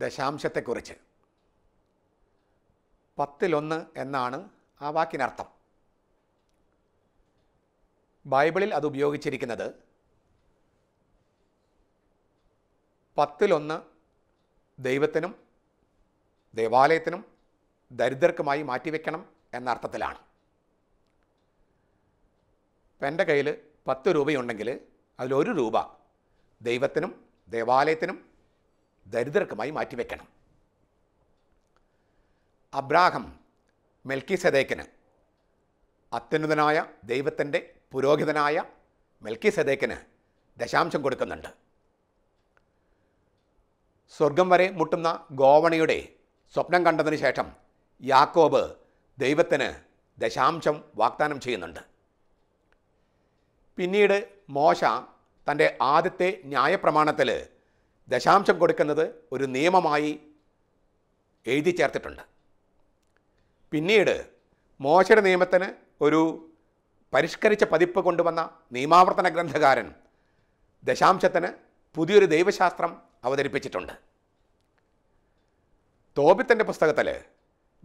ദശാംശത്തെക്കുറിച്ച് പത്തിലൊന്ന് എന്നാണ് ആ വാക്കിനർത്ഥം ബൈബിളിൽ അത് ഉപയോഗിച്ചിരിക്കുന്നത് പത്തിലൊന്ന് ദൈവത്തിനും ദേവാലയത്തിനും ദരിദ്രർക്കുമായി മാറ്റിവെക്കണം എന്ന അർത്ഥത്തിലാണ് എൻ്റെ കയ്യിൽ പത്ത് രൂപയുണ്ടെങ്കിൽ അതിലൊരു രൂപ ദൈവത്തിനും ദേവാലയത്തിനും ദരിദ്രർക്കുമായി മാറ്റിവെക്കണം അബ്രാഹം മെൽക്കി സദേക്കിന് അത്യുന്നതനായ ദൈവത്തിൻ്റെ പുരോഹിതനായ മെൽക്കി സദേക്കിന് ദശാംശം കൊടുക്കുന്നുണ്ട് സ്വർഗം വരെ മുട്ടുന്ന ഗോവണിയുടെ സ്വപ്നം കണ്ടതിന് ശേഷം യാക്കോബ് ദൈവത്തിന് ദശാംശം വാഗ്ദാനം ചെയ്യുന്നുണ്ട് പിന്നീട് മോശ തൻ്റെ ആദ്യത്തെ ന്യായപ്രമാണത്തിൽ ദശാംശം കൊടുക്കുന്നത് ഒരു നിയമമായി എഴുതി ചേർത്തിട്ടുണ്ട് പിന്നീട് മോശയുടെ നിയമത്തിന് ഒരു പരിഷ്കരിച്ച പതിപ്പ് കൊണ്ടുവന്ന നിയമാവർത്തന ഗ്രന്ഥകാരൻ ദശാംശത്തിന് പുതിയൊരു ദൈവശാസ്ത്രം അവതരിപ്പിച്ചിട്ടുണ്ട് തോപിത്തൻ്റെ പുസ്തകത്തിൽ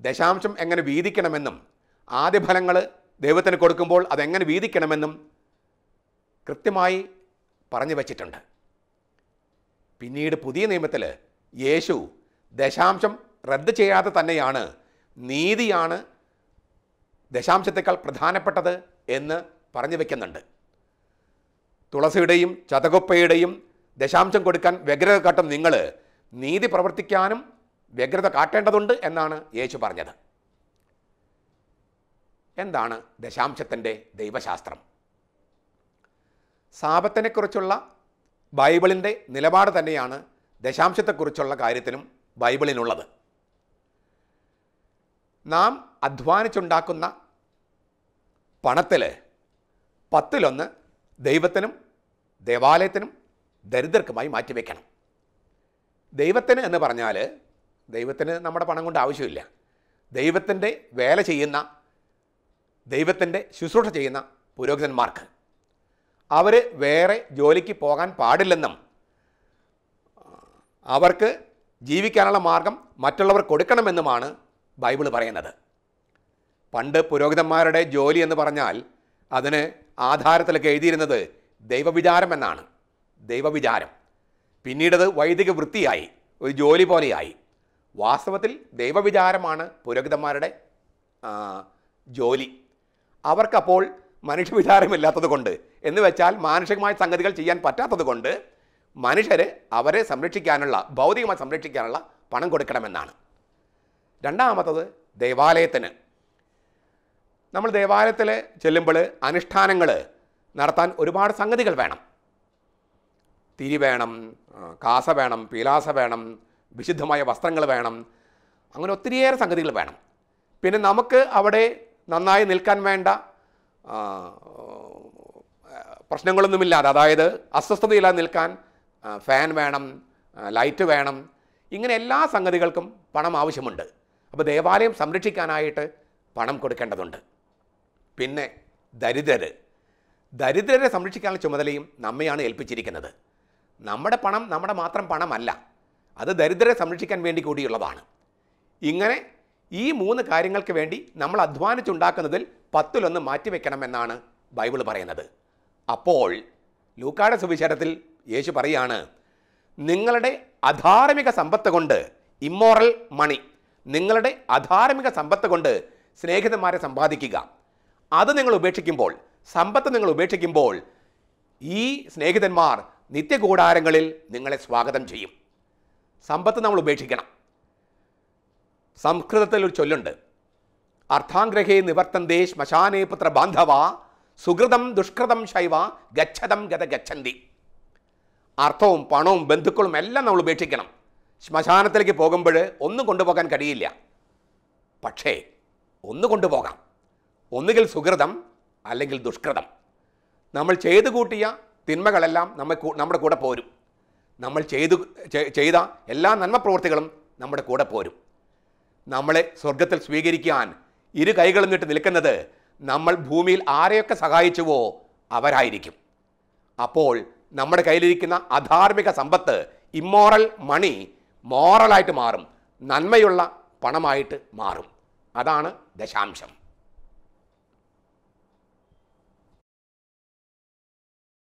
ദശാംശം എങ്ങനെ വീതിക്കണമെന്നും ആദ്യ ഫലങ്ങൾ ദൈവത്തിന് കൊടുക്കുമ്പോൾ അതെങ്ങനെ വീതിക്കണമെന്നും കൃത്യമായി പറഞ്ഞു വച്ചിട്ടുണ്ട് പിന്നീട് പുതിയ നിയമത്തിൽ യേശു ദശാംശം റദ്ദ് ചെയ്യാതെ തന്നെയാണ് നീതിയാണ് ദശാംശത്തേക്കാൾ പ്രധാനപ്പെട്ടത് എന്ന് പറഞ്ഞു വയ്ക്കുന്നുണ്ട് തുളസിയുടെയും ചതകുപ്പയുടെയും ദശാംശം കൊടുക്കാൻ വ്യഗ്രത കാട്ടും നിങ്ങൾ നീതി പ്രവർത്തിക്കാനും വ്യഗ്രത കാട്ടേണ്ടതുണ്ട് എന്നാണ് യേശു പറഞ്ഞത് എന്താണ് ദശാംശത്തിൻ്റെ ദൈവശാസ്ത്രം സാപത്തിനെക്കുറിച്ചുള്ള ബൈബിളിൻ്റെ നിലപാട് തന്നെയാണ് ദശാംശത്തെക്കുറിച്ചുള്ള കാര്യത്തിലും ബൈബിളിനുള്ളത് നാം അധ്വാനിച്ചുണ്ടാക്കുന്ന പണത്തിൽ പത്തിലൊന്ന് ദൈവത്തിനും ദേവാലയത്തിനും ദരിദ്രർക്കുമായി മാറ്റിവെക്കണം ദൈവത്തിന് എന്ന് പറഞ്ഞാൽ ദൈവത്തിന് നമ്മുടെ പണം കൊണ്ട് ആവശ്യമില്ല ദൈവത്തിൻ്റെ വേല ചെയ്യുന്ന ദൈവത്തിൻ്റെ ശുശ്രൂഷ ചെയ്യുന്ന പുരോഹിതന്മാർക്ക് അവർ വേറെ ജോലിക്ക് പോകാൻ പാടില്ലെന്നും അവർക്ക് ജീവിക്കാനുള്ള മാർഗം മറ്റുള്ളവർ കൊടുക്കണമെന്നുമാണ് ബൈബിൾ പറയുന്നത് പണ്ട് പുരോഹിതന്മാരുടെ ജോലി എന്ന് പറഞ്ഞാൽ അതിന് ആധാരത്തിലൊക്കെ എഴുതിയിരുന്നത് ദൈവവിചാരം എന്നാണ് ദൈവവിചാരം പിന്നീടത് വൈദിക വൃത്തിയായി ഒരു ജോലി പോലെയായി വാസ്തവത്തിൽ ദൈവവിചാരമാണ് പുരോഹിതന്മാരുടെ ജോലി അവർക്കപ്പോൾ മനുഷ്യവിചാരമില്ലാത്തത് കൊണ്ട് എന്ന് വെച്ചാൽ മാനുഷികമായ സംഗതികൾ ചെയ്യാൻ പറ്റാത്തത് കൊണ്ട് മനുഷ്യരെ അവരെ സംരക്ഷിക്കാനുള്ള ഭൗതികമായി സംരക്ഷിക്കാനുള്ള പണം കൊടുക്കണമെന്നാണ് രണ്ടാമത്തത് ദേവാലയത്തിന് നമ്മൾ ദേവാലയത്തിൽ ചെല്ലുമ്പോൾ അനുഷ്ഠാനങ്ങൾ നടത്താൻ ഒരുപാട് സംഗതികൾ വേണം തിരി വേണം കാസ വേണം പീലാസ വേണം വിശുദ്ധമായ വസ്ത്രങ്ങൾ വേണം അങ്ങനെ ഒത്തിരിയേറെ സംഗതികൾ വേണം പിന്നെ നമുക്ക് അവിടെ നന്നായി നിൽക്കാൻ വേണ്ട പ്രശ്നങ്ങളൊന്നുമില്ലാതെ അതായത് അസ്വസ്ഥതയില്ലാതെ നിൽക്കാൻ ഫാൻ വേണം ലൈറ്റ് വേണം ഇങ്ങനെ എല്ലാ സംഗതികൾക്കും പണം ആവശ്യമുണ്ട് അപ്പോൾ ദേവാലയം സംരക്ഷിക്കാനായിട്ട് പണം കൊടുക്കേണ്ടതുണ്ട് പിന്നെ ദരിദ്രർ ദരിദ്രരെ സംരക്ഷിക്കാനുള്ള ചുമതലയും നമ്മയാണ് ഏൽപ്പിച്ചിരിക്കുന്നത് നമ്മുടെ പണം നമ്മുടെ മാത്രം പണമല്ല അത് ദരിദ്രരെ സംരക്ഷിക്കാൻ വേണ്ടി കൂടിയുള്ളതാണ് ഇങ്ങനെ ഈ മൂന്ന് കാര്യങ്ങൾക്ക് വേണ്ടി നമ്മൾ അധ്വാനിച്ചുണ്ടാക്കുന്നതിൽ പത്തിലൊന്ന് മാറ്റിവെക്കണമെന്നാണ് ബൈബിൾ പറയുന്നത് അപ്പോൾ ലൂക്കായുടെ സുവിശേഷത്തിൽ യേശു പറയാണ് നിങ്ങളുടെ അധാർമിക സമ്പത്ത് കൊണ്ട് ഇമ്മോറൽ മണി നിങ്ങളുടെ അധാർമിക സമ്പത്ത് കൊണ്ട് സ്നേഹിതന്മാരെ സമ്പാദിക്കുക അത് നിങ്ങൾ ഉപേക്ഷിക്കുമ്പോൾ സമ്പത്ത് നിങ്ങൾ ഉപേക്ഷിക്കുമ്പോൾ ഈ സ്നേഹിതന്മാർ നിത്യകൂടാരങ്ങളിൽ നിങ്ങളെ സ്വാഗതം ചെയ്യും സമ്പത്ത് നമ്മൾ ഉപേക്ഷിക്കണം സംസ്കൃതത്തിൽ ഒരു ചൊല്ലുണ്ട് അർത്ഥാഗ്രഹേ നിവർത്തന്തേ ശ്മശാനേ പുത്ര ബാന്ധവ സുഹൃതം ദുഷ്കൃതം ശൈവ ഗച്ഛതം ഗത ഗച്ഛന്തി അർത്ഥവും പണവും ബന്ധുക്കളും എല്ലാം നമ്മൾ ഉപേക്ഷിക്കണം ശ്മശാനത്തിലേക്ക് പോകുമ്പോൾ ഒന്നും കൊണ്ടുപോകാൻ കഴിയില്ല പക്ഷേ ഒന്ന് കൊണ്ടുപോകാം ഒന്നുകിൽ സുഹൃതം അല്ലെങ്കിൽ ദുഷ്കൃതം നമ്മൾ ചെയ്തു കൂട്ടിയ തിന്മകളെല്ലാം നമ്മെ നമ്മുടെ കൂടെ പോരും നമ്മൾ ചെയ്തു ചെയ്ത എല്ലാ നന്മ പ്രവൃത്തികളും നമ്മുടെ കൂടെ പോരും നമ്മളെ സ്വർഗത്തിൽ സ്വീകരിക്കാൻ ഇരു കൈകളും നിട്ട് നിൽക്കുന്നത് നമ്മൾ ഭൂമിയിൽ ആരെയൊക്കെ സഹായിച്ചുവോ അവരായിരിക്കും അപ്പോൾ നമ്മുടെ കയ്യിലിരിക്കുന്ന അധാർമിക സമ്പത്ത് ഇമ്മോറൽ മണി മോറലായിട്ട് മാറും നന്മയുള്ള പണമായിട്ട് മാറും അതാണ് ദശാംശം